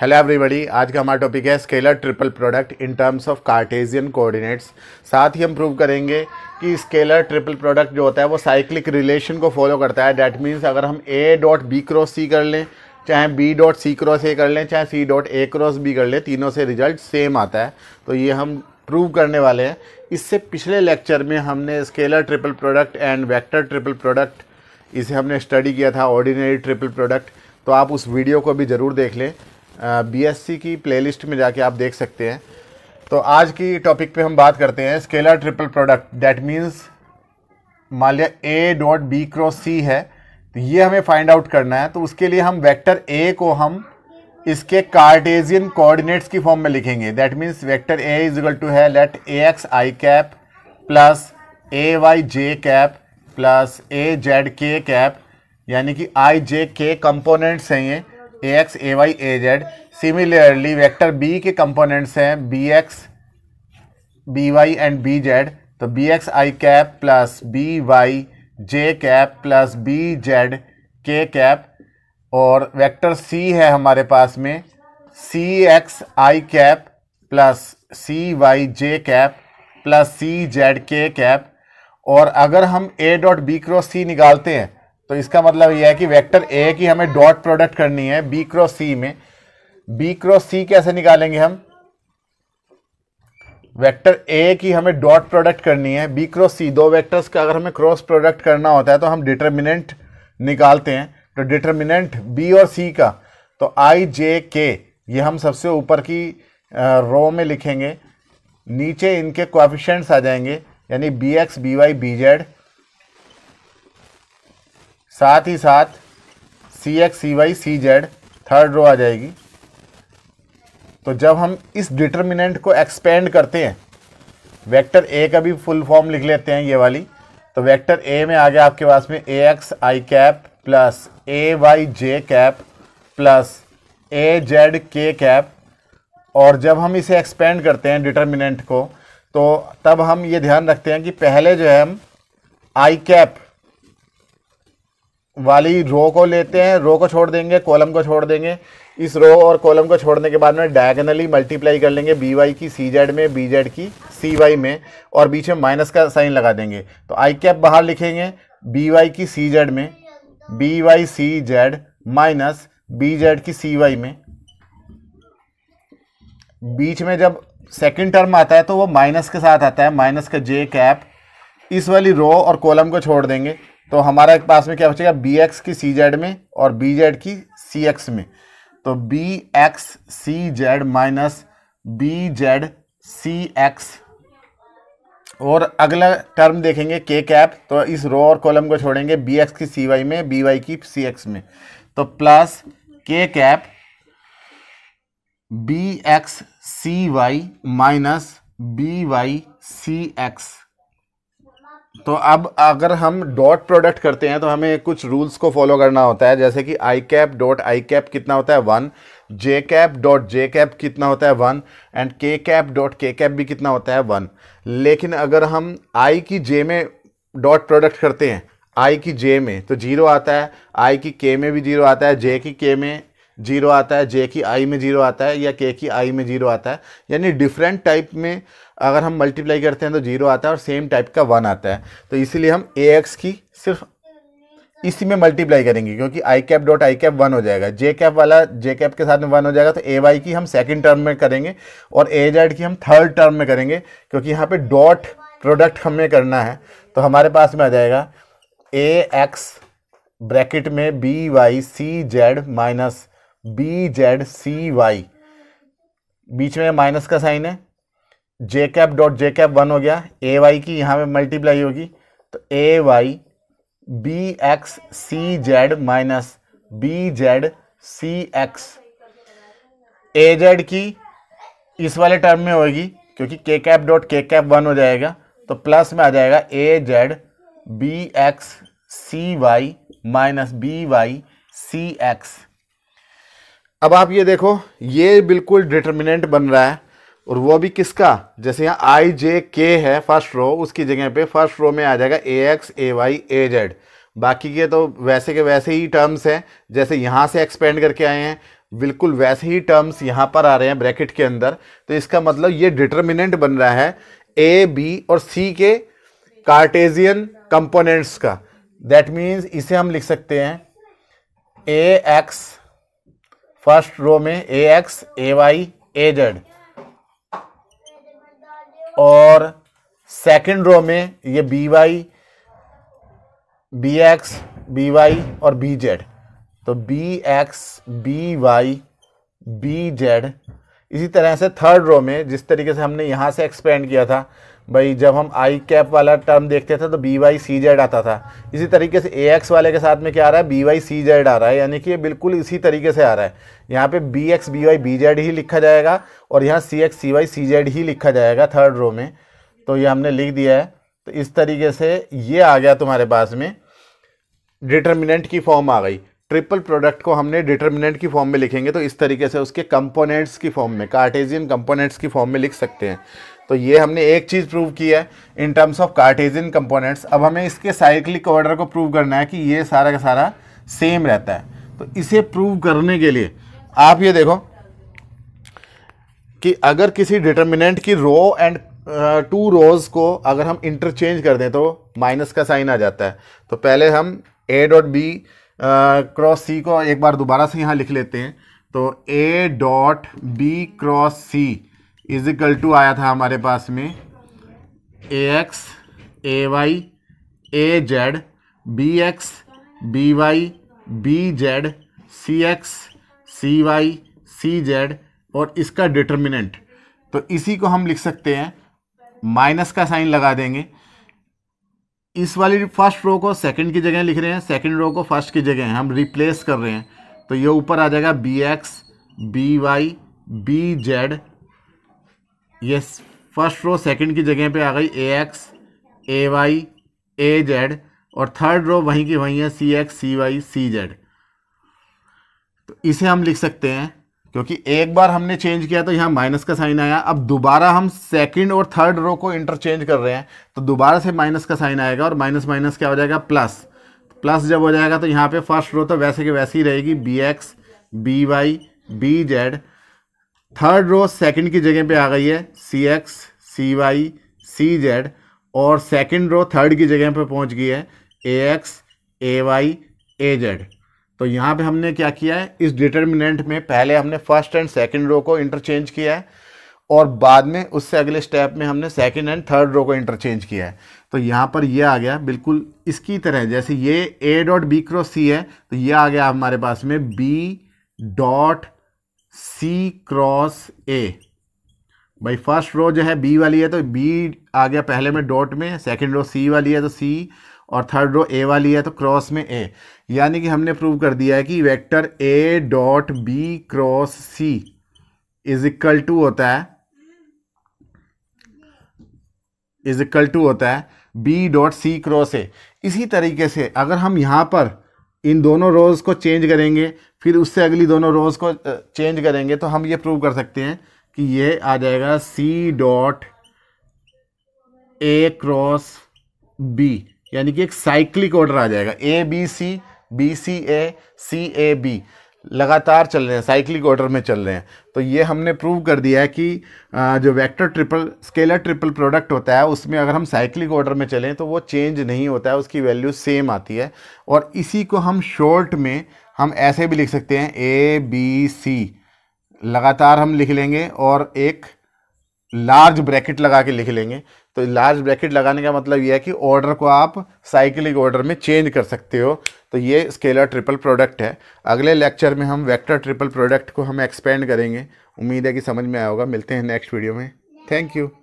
hello everybody आज का हमारा टॉपिक है scalar triple product in terms of Cartesian coordinates साथ ही हम प्रूव करेंगे कि स्केलर ट्रिपल प्रोडक्ट जो होता है वो साइक्लिक रिलेशन को फॉलो करता है डैट मीन्स अगर हम A dot B cross C कर लें चाहे B dot C cross A कर लें चाहे C dot A cross B कर लें तीनों से रिजल्ट सेम आता है तो ये हम प्रूव करने वाले हैं इससे पिछले लेक्चर में हमने scalar triple product and vector triple product इसे हमने स्टडी किया था ऑर्डिनरी ट्रिपल प्रोडक्ट तो आप उस वीडियो को भी ज़रूर देख लें बीएससी की प्लेलिस्ट में जाके आप देख सकते हैं तो आज की टॉपिक पे हम बात करते हैं scalar triple product that means मान लिया A dot B cross C है तो ये हमें फाइंड आउट करना है तो उसके लिए हम वेक्टर ए को हम इसके कार्टेजियन कोऑर्डिनेट्स की फॉर्म में लिखेंगे that means vector A equal to है let A X I cap plus A Y J cap plus A Z K cap यानी कि आई जे के कंपोनेंट्स हैं ये A X A Y A Z similarly vector B के components हैं B X B Y and B Z तो B X I cap plus B Y J cap plus B Z K cap और vector C है हमारे पास में C X I cap plus C Y J cap plus C Z K cap और अगर हम A dot B cross C निकालते हैं तो इसका मतलब यह है कि वेक्टर ए की हमें डॉट प्रोडक्ट करनी है बी क्रॉस सी में बी क्रॉस सी कैसे निकालेंगे हम वेक्टर ए की हमें डॉट प्रोडक्ट करनी है बी क्रॉस सी दो वेक्टर्स का अगर हमें क्रॉस प्रोडक्ट करना होता है तो हम डिटर्मिनेंट निकालते हैं तो डिटर्मिनेंट बी और सी का तो आई जे के ये हम सबसे ऊपर की रो में लिखेंगे नीचे इनके क्वाफिशेंट्स आ जाएंगे यानी B X B Y B Z साथ ही साथ C X C Y C Z third row आ जाएगी तो जब हम इस डिटर्मिनेंट को एक्सपेंड करते हैं वेक्टर ए का भी फुल फॉर्म लिख लेते हैं ये वाली तो वेक्टर ए में आ गया आपके पास में A X I cap plus A Y J cap plus A Z K cap और जब हम इसे एक्सपेंड करते हैं डिटर्मिनेंट को तो तब हम ये ध्यान रखते हैं कि पहले जो है हम आई कैप वाली रो को लेते हैं रो को छोड़ देंगे कॉलम को छोड़ देंगे इस रो और कॉलम को छोड़ने के बाद में डायगनली मल्टीप्लाई कर लेंगे बी वाई की सी जेड में बी जेड की सी वाई में और बीच में माइनस का साइन लगा देंगे तो आई कैप बाहर लिखेंगे बी वाई की सी जेड में B Y C Z minus B Z की सी वाई में बीच में जब सेकंड टर्म आता है तो वो माइनस के साथ आता है माइनस का जे कैप इस वाली रो और कॉलम को छोड़ देंगे तो हमारा पास में क्या बचेगा बी एक्स की सी जेड में और बी जेड की सी एक्स में तो B X C Z minus B Z C X और अगला टर्म देखेंगे के कैप तो इस रो और कॉलम को छोड़ेंगे बी एक्स की सी वाई में बी वाई की सी एक्स में तो plus K cap B X C Y minus B Y C X तो अब अगर हम डॉट प्रोडक्ट करते हैं तो हमें कुछ रूल्स को फॉलो करना होता है जैसे कि I cap dot I cap कितना होता है one J cap dot J cap कितना होता है one and K cap dot K cap भी कितना होता है वन लेकिन अगर हम आई की जे में डॉट प्रोडक्ट करते हैं आई की जे में तो जीरो आता है आई की के में भी जीरो आता है जे की के में जीरो आता है जे की आई में जीरो आता है या के की आई में जीरो आता है यानी डिफरेंट टाइप में अगर हम मल्टीप्लाई करते हैं तो जीरो आता है और सेम टाइप का वन आता है तो इसीलिए हम ए एक्स की सिर्फ इसी में मल्टीप्लाई करेंगे क्योंकि I cap dot I cap one हो जाएगा जे कैप वाला जे कैप के साथ में वन हो जाएगा तो ए वाई की हम सेकंड टर्म में करेंगे और ए जेड की हम थर्ड टर्म में करेंगे क्योंकि यहाँ पे डॉट प्रोडक्ट हमें करना है तो हमारे पास में आ जाएगा ए एक्स ब्रैकेट में B Y C Z minus B Z C Y बीच में माइनस का साइन है J cap dot J cap one हो गया ए वाई की यहाँ पे मल्टीप्लाई होगी तो A Y B X C Z minus B Z C X A Z की इस वाले टर्म में होगी क्योंकि K cap dot K cap one हो जाएगा तो प्लस में आ जाएगा A Z B X C Y minus B Y C X अब आप ये देखो ये बिल्कुल डिटर्मिनेंट बन रहा है और वो भी किसका जैसे यहाँ आई जे के है फर्स्ट रो उसकी जगह पे फर्स्ट रो में आ जाएगा A X A Y A Z बाकी के तो वैसे के वैसे ही टर्म्स हैं जैसे यहाँ से एक्सपेंड करके आए हैं बिल्कुल वैसे ही टर्म्स यहाँ पर आ रहे हैं ब्रैकेट के अंदर तो इसका मतलब ये डिटर्मिनेंट बन रहा है ए बी और सी के कार्टेजियन कंपोनेंट्स का दैट मीन्स इसे हम लिख सकते हैं ए एक्स फर्स्ट रो में A X A Y A Z और सेकंड रो में ये B Y B X B Y और बी जेड तो B X B Y B Z इसी तरह से थर्ड रो में जिस तरीके से हमने यहाँ से एक्सपेंड किया था भाई जब हम आई कैप वाला टर्म देखते थे तो बी वाई सी जेड आता था इसी तरीके से ए एक्स वाले के साथ में क्या आ रहा है बी वाई सी जेड आ रहा है यानी कि ये बिल्कुल इसी तरीके से आ रहा है यहाँ पे B X B Y B Z ही लिखा जाएगा और यहाँ C X C Y C Z ही लिखा जाएगा थर्ड रो में तो ये हमने लिख दिया है तो इस तरीके से ये आ गया तुम्हारे पास में डिटर्मिनेंट की फॉर्म आ गई ट्रिपल प्रोडक्ट को हमने डिटर्मिनेंट की फॉर्म में लिखेंगे तो इस तरीके से उसके कंपोनेंट्स की फॉर्म में कार्टेजियन कंपोनेंट्स की फॉर्म में लिख सकते हैं तो ये हमने एक चीज़ प्रूव की है in terms of Cartesian components अब हमें इसके साइक्लिक ऑर्डर को प्रूव करना है कि ये सारा का सारा सेम रहता है तो इसे प्रूव करने के लिए आप ये देखो कि अगर किसी डिटर्मिनेंट की रो एंड टू रोज़ को अगर हम इंटरचेंज कर दें तो माइनस का साइन आ जाता है तो पहले हम A dot B cross C को एक बार दोबारा से यहाँ लिख लेते हैं तो A dot B cross C is equal to आया था हमारे पास में A X A Y A Z B X B Y B Z C X C Y C Z और इसका डिटर्मिनेंट तो इसी को हम लिख सकते हैं माइनस का साइन लगा देंगे इस वाली फर्स्ट रो को सेकंड की जगह लिख रहे हैं सेकंड रो को फर्स्ट की जगह हम रिप्लेस कर रहे हैं तो ये ऊपर आ जाएगा B X B Y B Z ये फर्स्ट रो सेकंड की जगह पे आ गई A X A Y A Z और थर्ड रो वहीं की वहीं है C X C Y C Z तो इसे हम लिख सकते हैं क्योंकि एक बार हमने चेंज किया तो यहाँ माइनस का साइन आया अब दोबारा हम सेकंड और थर्ड रो को इंटरचेंज कर रहे हैं तो दोबारा से माइनस का साइन आएगा और माइनस माइनस क्या हो जाएगा प्लस प्लस जब हो जाएगा तो यहाँ पे फर्स्ट रो तो वैसे के वैसे ही रहेगी B X B Y B Z third row second की जगह पे आ गई है C X C Y C Z और सेकंड रो थर्ड की जगह पे पहुंच गई है A X A Y A Z तो यहाँ पे हमने क्या किया है इस डिटर्मिनेंट में पहले हमने फर्स्ट एंड सेकंड रो को इंटरचेंज किया है और बाद में उससे अगले स्टेप में हमने सेकंड एंड थर्ड रो को इंटरचेंज किया है तो यहाँ पर ये आ गया बिल्कुल इसकी तरह जैसे ये A dot B cross C है तो ये आ गया हमारे पास में B dot C cross A भाई फर्स्ट रो जो है बी वाली है तो बी आ गया पहले में डॉट में सेकंड रो सी वाली है तो सी और थर्ड रो ए वाली है तो क्रॉस में ए यानी कि हमने प्रूव कर दिया है कि vector A dot B cross C is equal to होता है इज इक्वल टू होता है B dot C cross A इसी तरीके से अगर हम यहाँ पर इन दोनों रोज़ को चेंज करेंगे फिर उससे अगली दोनों रोज़ को चेंज करेंगे तो हम ये प्रूव कर सकते हैं कि ये आ जाएगा C dot A cross B यानी कि एक साइक्लिक ऑर्डर आ जाएगा A B C B C A C A B लगातार चल रहे हैं साइक्लिक ऑर्डर में चल रहे हैं तो ये हमने प्रूव कर दिया है कि जो vector triple scalar triple product होता है उसमें अगर हम साइक्लिक ऑर्डर में चलें तो वो चेंज नहीं होता है उसकी वैल्यू सेम आती है और इसी को हम शॉर्ट में हम ऐसे भी लिख सकते हैं ए बी सी लगातार हम लिख लेंगे और एक लार्ज ब्रैकेट लगा के लिख लेंगे तो लार्ज ब्रैकेट लगाने का मतलब यह है कि ऑर्डर को आप साइकिलिंग ऑर्डर में चेंज कर सकते हो तो ये स्केलर ट्रिपल प्रोडक्ट है अगले लेक्चर में हम वेक्टर ट्रिपल प्रोडक्ट को हम एक्सपेंड करेंगे उम्मीद है कि समझ में आया होगा मिलते हैं नेक्स्ट वीडियो में थैंक यू